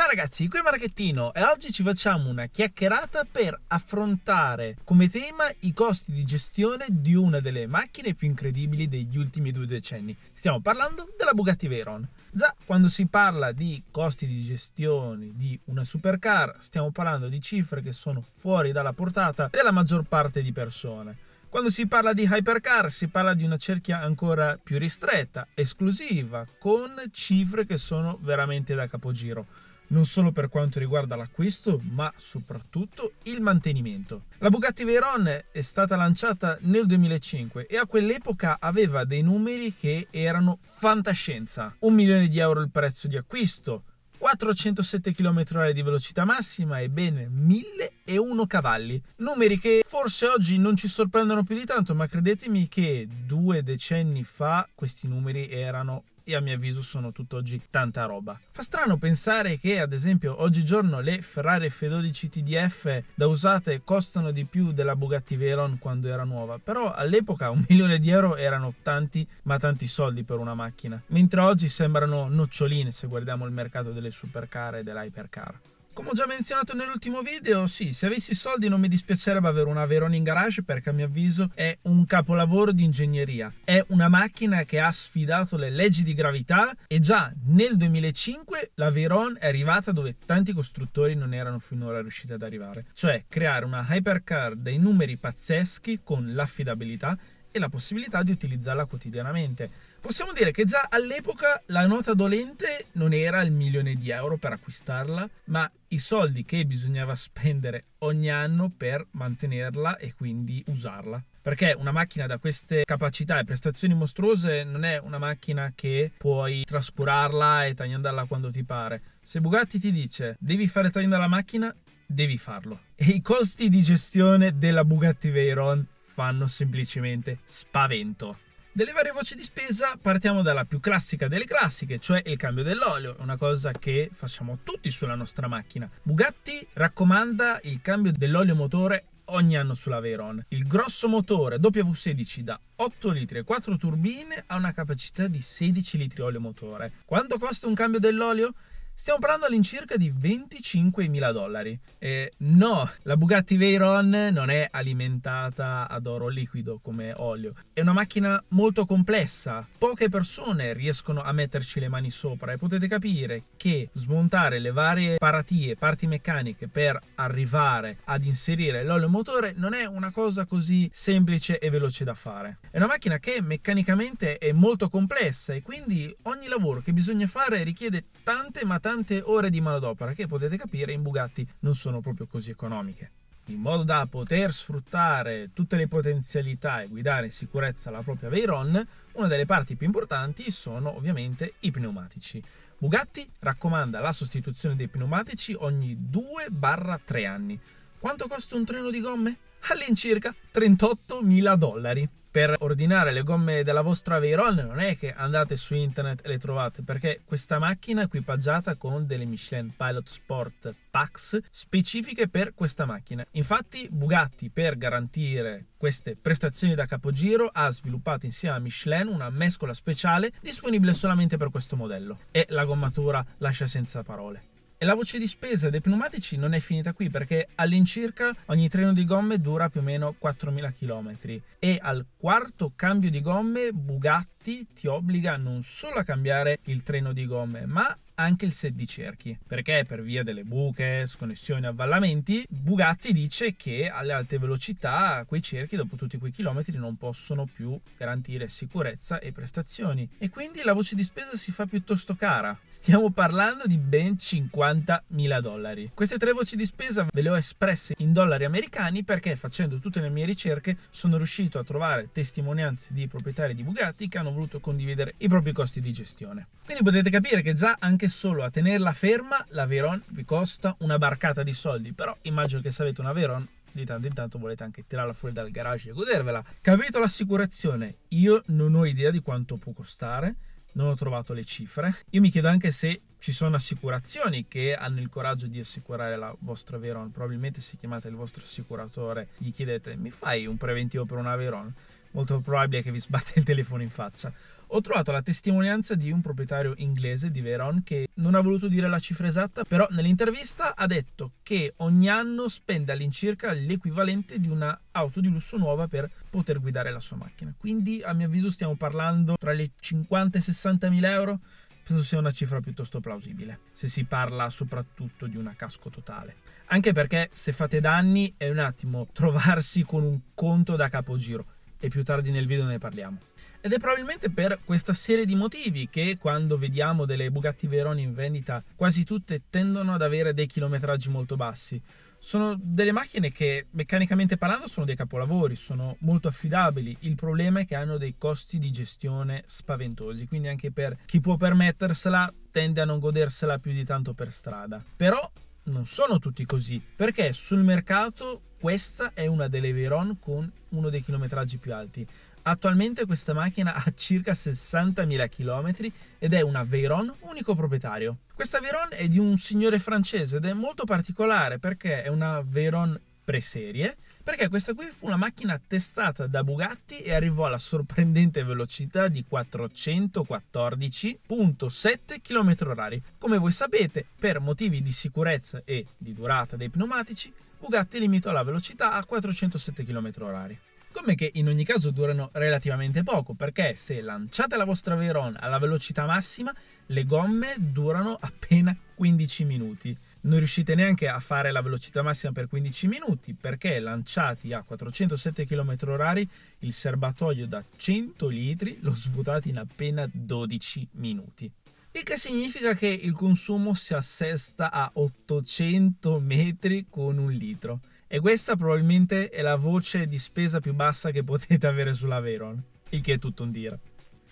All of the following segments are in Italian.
Ciao ragazzi, qui è Marchettino e oggi ci facciamo una chiacchierata per affrontare come tema i costi di gestione di una delle macchine più incredibili degli ultimi due decenni. Stiamo parlando della Bugatti Veyron. Già, quando si parla di costi di gestione di una supercar, stiamo parlando di cifre che sono fuori dalla portata della maggior parte di persone. Quando si parla di hypercar si parla di una cerchia ancora più ristretta, esclusiva, con cifre che sono veramente da capogiro non solo per quanto riguarda l'acquisto, ma soprattutto il mantenimento. La Bugatti Veyron è stata lanciata nel 2005 e a quell'epoca aveva dei numeri che erano fantascienza. Un milione di euro il prezzo di acquisto, 407 km/h di velocità massima e ben 1001 cavalli. Numeri che forse oggi non ci sorprendono più di tanto, ma credetemi che due decenni fa questi numeri erano e a mio avviso sono tutt'oggi tanta roba. Fa strano pensare che ad esempio oggigiorno le Ferrari F12 TDF da usate costano di più della Bugatti Veyron quando era nuova, però all'epoca un milione di euro erano tanti ma tanti soldi per una macchina, mentre oggi sembrano noccioline se guardiamo il mercato delle supercar e dell'hypercar. Come ho già menzionato nell'ultimo video, sì, se avessi soldi non mi dispiacerebbe avere una Verona in garage perché a mio avviso è un capolavoro di ingegneria. È una macchina che ha sfidato le leggi di gravità e già nel 2005 la Veyron è arrivata dove tanti costruttori non erano finora riusciti ad arrivare, cioè creare una hypercar dei numeri pazzeschi con l'affidabilità e la possibilità di utilizzarla quotidianamente Possiamo dire che già all'epoca la nota dolente non era il milione di euro per acquistarla, ma i soldi che bisognava spendere ogni anno per mantenerla e quindi usarla. Perché una macchina da queste capacità e prestazioni mostruose non è una macchina che puoi trascurarla e tagliandarla quando ti pare. Se Bugatti ti dice devi fare tagliando la macchina, devi farlo. E i costi di gestione della Bugatti Veyron fanno semplicemente spavento. Delle varie voci di spesa partiamo dalla più classica delle classiche, cioè il cambio dell'olio, una cosa che facciamo tutti sulla nostra macchina. Bugatti raccomanda il cambio dell'olio motore ogni anno sulla Veyron. Il grosso motore W16 da 8 litri e 4 turbine ha una capacità di 16 litri olio motore. Quanto costa un cambio dell'olio? Stiamo parlando all'incirca di 25.000 dollari. E no, la Bugatti Veyron non è alimentata ad oro liquido come olio. È una macchina molto complessa. Poche persone riescono a metterci le mani sopra e potete capire che smontare le varie paratie, parti meccaniche per arrivare ad inserire l'olio motore non è una cosa così semplice e veloce da fare. È una macchina che meccanicamente è molto complessa e quindi ogni lavoro che bisogna fare richiede tante materie tante ore di manodopera che potete capire in Bugatti non sono proprio così economiche. In modo da poter sfruttare tutte le potenzialità e guidare in sicurezza la propria Veyron, una delle parti più importanti sono ovviamente i pneumatici. Bugatti raccomanda la sostituzione dei pneumatici ogni 2-3 anni. Quanto costa un treno di gomme? All'incirca 38.000 dollari per ordinare le gomme della vostra Veyron non è che andate su internet e le trovate perché questa macchina è equipaggiata con delle Michelin Pilot Sport Pax specifiche per questa macchina. Infatti Bugatti per garantire queste prestazioni da capogiro ha sviluppato insieme a Michelin una mescola speciale disponibile solamente per questo modello e la gommatura lascia senza parole. E la voce di spesa dei pneumatici non è finita qui perché all'incirca ogni treno di gomme dura più o meno 4.000 km e al quarto cambio di gomme Bugatti ti obbliga non solo a cambiare il treno di gomme ma anche il set di cerchi, perché per via delle buche, sconnessioni, avvallamenti, Bugatti dice che alle alte velocità quei cerchi dopo tutti quei chilometri non possono più garantire sicurezza e prestazioni e quindi la voce di spesa si fa piuttosto cara. Stiamo parlando di ben 50.000 dollari. Queste tre voci di spesa ve le ho espresse in dollari americani perché facendo tutte le mie ricerche sono riuscito a trovare testimonianze di proprietari di Bugatti che hanno voluto condividere i propri costi di gestione. Quindi potete capire che già anche anche solo a tenerla ferma la Veyron vi costa una barcata di soldi, però immagino che se avete una Veyron di tanto in tanto volete anche tirarla fuori dal garage e godervela. Capito l'assicurazione? Io non ho idea di quanto può costare, non ho trovato le cifre. Io mi chiedo anche se ci sono assicurazioni che hanno il coraggio di assicurare la vostra Veyron. Probabilmente se chiamate il vostro assicuratore gli chiedete mi fai un preventivo per una Veyron? molto probabile che vi sbatte il telefono in faccia. Ho trovato la testimonianza di un proprietario inglese di Veron che non ha voluto dire la cifra esatta, però nell'intervista ha detto che ogni anno spende all'incirca l'equivalente di una auto di lusso nuova per poter guidare la sua macchina. Quindi a mio avviso stiamo parlando tra le 50 e 60 mila euro penso sia una cifra piuttosto plausibile, se si parla soprattutto di una casco totale. Anche perché se fate danni è un attimo trovarsi con un conto da capogiro e più tardi nel video ne parliamo. Ed è probabilmente per questa serie di motivi che quando vediamo delle Bugatti Veroni in vendita quasi tutte tendono ad avere dei chilometraggi molto bassi. Sono delle macchine che meccanicamente parlando sono dei capolavori, sono molto affidabili, il problema è che hanno dei costi di gestione spaventosi, quindi anche per chi può permettersela tende a non godersela più di tanto per strada. Però non sono tutti così, perché sul mercato questa è una delle Veyron con uno dei chilometraggi più alti. Attualmente questa macchina ha circa 60.000 km ed è una Veyron unico proprietario. Questa Veyron è di un signore francese ed è molto particolare perché è una Veyron preserie perché questa qui fu una macchina testata da Bugatti e arrivò alla sorprendente velocità di 414.7 km/h. Come voi sapete, per motivi di sicurezza e di durata dei pneumatici, Bugatti limitò la velocità a 407 km/h come che in ogni caso durano relativamente poco, perché se lanciate la vostra Veyron alla velocità massima, le gomme durano appena 15 minuti non riuscite neanche a fare la velocità massima per 15 minuti perché lanciati a 407 km/h il serbatoio da 100 litri lo svuotate in appena 12 minuti. Il che significa che il consumo si assesta a 800 metri con un litro. E questa probabilmente è la voce di spesa più bassa che potete avere sulla Veyron, il che è tutto un dire.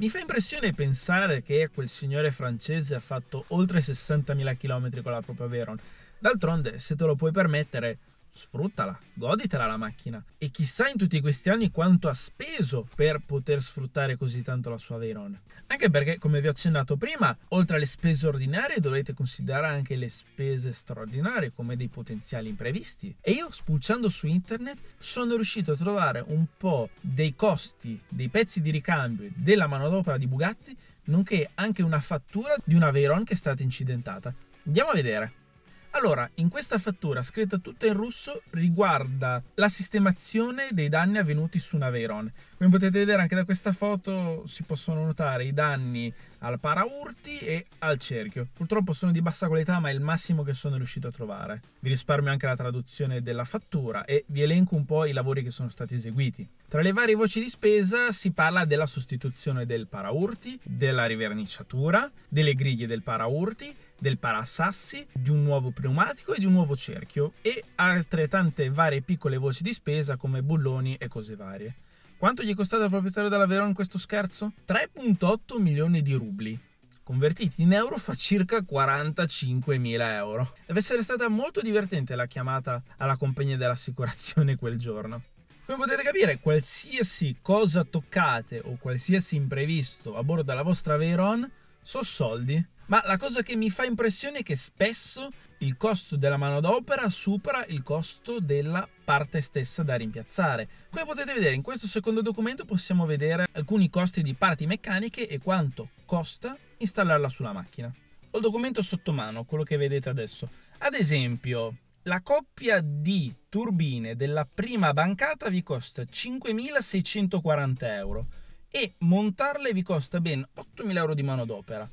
Mi fa impressione pensare che quel signore francese ha fatto oltre 60.000 km con la propria Veyron. D'altronde, se te lo puoi permettere, sfruttala, goditela la macchina. E chissà in tutti questi anni quanto ha speso per poter sfruttare così tanto la sua Veyron. Anche perché, come vi ho accennato prima, oltre alle spese ordinarie dovete considerare anche le spese straordinarie come dei potenziali imprevisti. E io, spulciando su internet, sono riuscito a trovare un po' dei costi, dei pezzi di ricambio della manodopera di Bugatti, nonché anche una fattura di una Veyron che è stata incidentata. Andiamo a vedere. Allora, in questa fattura, scritta tutta in russo, riguarda la sistemazione dei danni avvenuti su una Veyron. Come potete vedere anche da questa foto si possono notare i danni al paraurti e al cerchio. Purtroppo sono di bassa qualità ma è il massimo che sono riuscito a trovare. Vi risparmio anche la traduzione della fattura e vi elenco un po' i lavori che sono stati eseguiti. Tra le varie voci di spesa si parla della sostituzione del paraurti, della riverniciatura, delle griglie del paraurti del parasassi, di un nuovo pneumatico e di un nuovo cerchio e altre tante varie piccole voci di spesa come bulloni e cose varie. Quanto gli è costato al proprietario della Veron questo scherzo? 3.8 milioni di rubli. Convertiti in euro fa circa 45.000 euro. Deve essere stata molto divertente la chiamata alla compagnia dell'assicurazione quel giorno. Come potete capire, qualsiasi cosa toccate o qualsiasi imprevisto a bordo della vostra Veyron sono soldi ma la cosa che mi fa impressione è che spesso il costo della manodopera supera il costo della parte stessa da rimpiazzare. Come potete vedere in questo secondo documento possiamo vedere alcuni costi di parti meccaniche e quanto costa installarla sulla macchina. Ho il documento sotto mano, quello che vedete adesso. Ad esempio, la coppia di turbine della prima bancata vi costa 5.640 euro e montarle vi costa ben 8.000 euro di manodopera.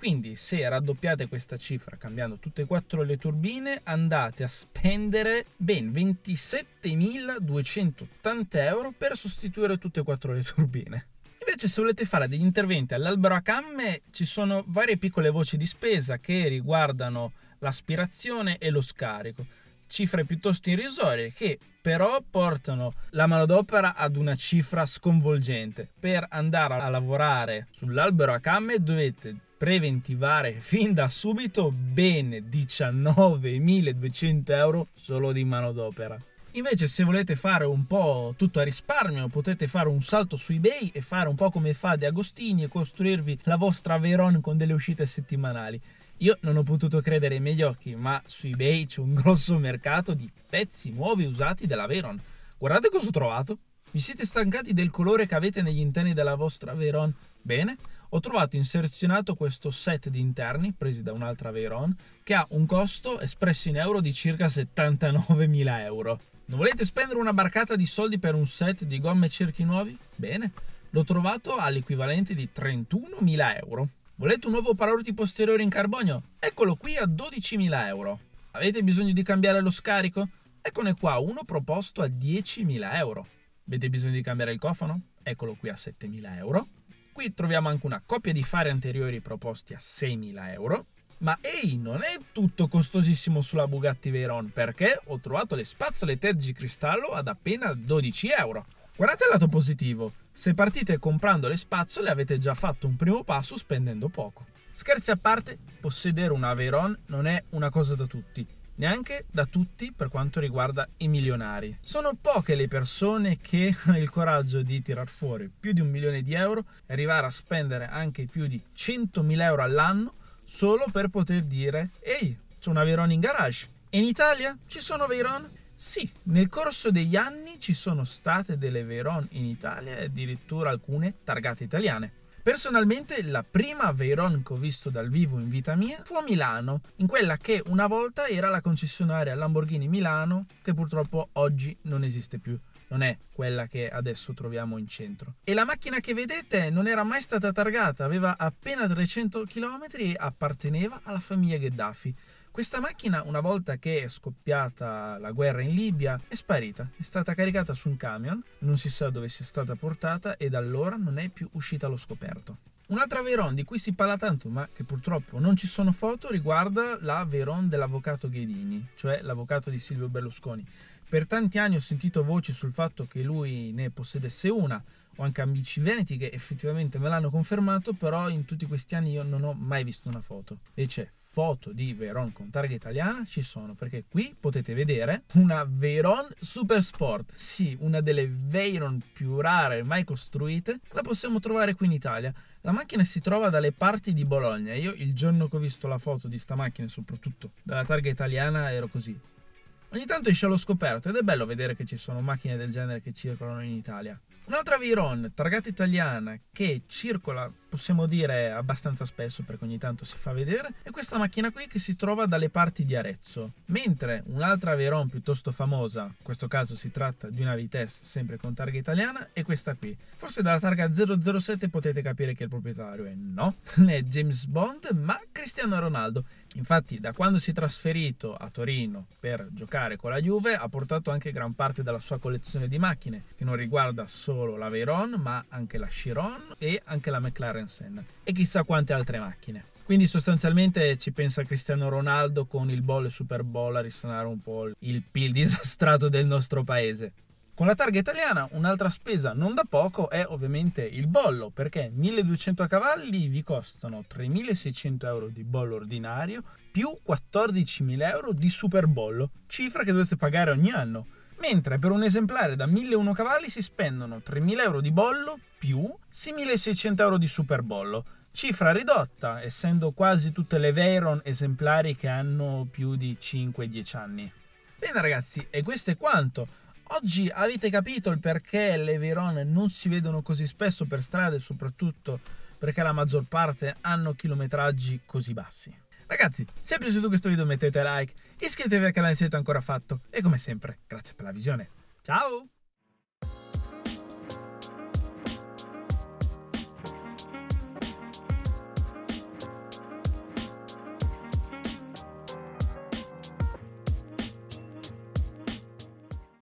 Quindi se raddoppiate questa cifra cambiando tutte e quattro le turbine andate a spendere ben 27.280 euro per sostituire tutte e quattro le turbine. Invece se volete fare degli interventi all'albero a camme ci sono varie piccole voci di spesa che riguardano l'aspirazione e lo scarico. Cifre piuttosto irrisorie che però portano la manodopera ad una cifra sconvolgente. Per andare a lavorare sull'albero a camme dovete preventivare fin da subito ben 19.200 euro solo di manodopera. Invece se volete fare un po' tutto a risparmio potete fare un salto su eBay e fare un po' come fa De Agostini e costruirvi la vostra Veyron con delle uscite settimanali. Io non ho potuto credere ai miei occhi, ma su eBay c'è un grosso mercato di pezzi nuovi usati della Veyron. Guardate cosa ho trovato! Vi siete stancati del colore che avete negli interni della vostra Veyron? Bene, ho trovato inserzionato questo set di interni presi da un'altra Veyron che ha un costo espresso in euro di circa 79.000 euro. Non volete spendere una barcata di soldi per un set di gomme cerchi nuovi? Bene, l'ho trovato all'equivalente di 31.000 euro. Volete un nuovo paraurti posteriore in carbonio? Eccolo qui a 12.000 euro. Avete bisogno di cambiare lo scarico? Eccone qua uno proposto a 10.000 euro. Avete bisogno di cambiare il cofano? Eccolo qui a 7.000 euro. Qui troviamo anche una coppia di fari anteriori proposti a 6.000 euro. Ma ehi, non è tutto costosissimo sulla Bugatti Veyron perché ho trovato le spazzole cristallo ad appena 12 euro. Guardate il lato positivo, se partite comprando le spazzole avete già fatto un primo passo spendendo poco. Scherzi a parte, possedere una Veyron non è una cosa da tutti neanche da tutti per quanto riguarda i milionari. Sono poche le persone che hanno il coraggio di tirar fuori più di un milione di euro e arrivare a spendere anche più di 100.000 euro all'anno solo per poter dire ehi, c'è una Veyron in garage. E in Italia ci sono Veyron? Sì, nel corso degli anni ci sono state delle Veyron in Italia e addirittura alcune targate italiane. Personalmente la prima Veyron che ho visto dal vivo in vita mia fu a Milano, in quella che una volta era la concessionaria Lamborghini Milano, che purtroppo oggi non esiste più non è quella che adesso troviamo in centro. E la macchina che vedete non era mai stata targata, aveva appena 300 km e apparteneva alla famiglia Gheddafi. Questa macchina, una volta che è scoppiata la guerra in Libia, è sparita, è stata caricata su un camion, non si sa dove sia stata portata e da allora non è più uscita allo scoperto. Un'altra Veyron di cui si parla tanto, ma che purtroppo non ci sono foto, riguarda la Veyron dell'avvocato Ghedini, cioè l'avvocato di Silvio Berlusconi. Per tanti anni ho sentito voci sul fatto che lui ne possedesse una, o anche amici veneti che effettivamente me l'hanno confermato, però in tutti questi anni io non ho mai visto una foto. E c'è, foto di Veyron con targa italiana ci sono perché qui potete vedere una Veyron Super Sport, sì, una delle Veyron più rare mai costruite, la possiamo trovare qui in Italia. La macchina si trova dalle parti di Bologna. Io il giorno che ho visto la foto di sta macchina, soprattutto dalla targa italiana, ero così. Ogni tanto esce allo scoperto ed è bello vedere che ci sono macchine del genere che circolano in Italia. Un'altra Viron, targata italiana, che circola, possiamo dire, abbastanza spesso perché ogni tanto si fa vedere, è questa macchina qui che si trova dalle parti di Arezzo. Mentre un'altra Viron piuttosto famosa, in questo caso si tratta di una Vitesse sempre con targa italiana, è questa qui. Forse dalla targa 007 potete capire che il proprietario, è eh no, non è James Bond, ma Cristiano Ronaldo. Infatti, da quando si è trasferito a Torino per giocare con la Juve, ha portato anche gran parte della sua collezione di macchine, che non riguarda solo la Veyron, ma anche la Chiron e anche la McLaren Senna, e chissà quante altre macchine. Quindi sostanzialmente ci pensa Cristiano Ronaldo con il ball e Super Bowl a risanare un po' il PIL disastrato del nostro paese. Con la targa italiana un'altra spesa non da poco è ovviamente il bollo, perché 1200 cavalli vi costano 3600 euro di bollo ordinario più 14.000 euro di superbollo, cifra che dovete pagare ogni anno. Mentre per un esemplare da 1001 cavalli si spendono 3.000 euro di bollo più 6.600 euro di superbollo, cifra ridotta essendo quasi tutte le Veyron esemplari che hanno più di 5-10 anni. Bene ragazzi, e questo è quanto. Oggi avete capito il perché le Veyron non si vedono così spesso per strade, soprattutto perché la maggior parte hanno chilometraggi così bassi. Ragazzi, se vi è piaciuto questo video mettete like, iscrivetevi al canale se non siete ancora fatto e come sempre, grazie per la visione. Ciao!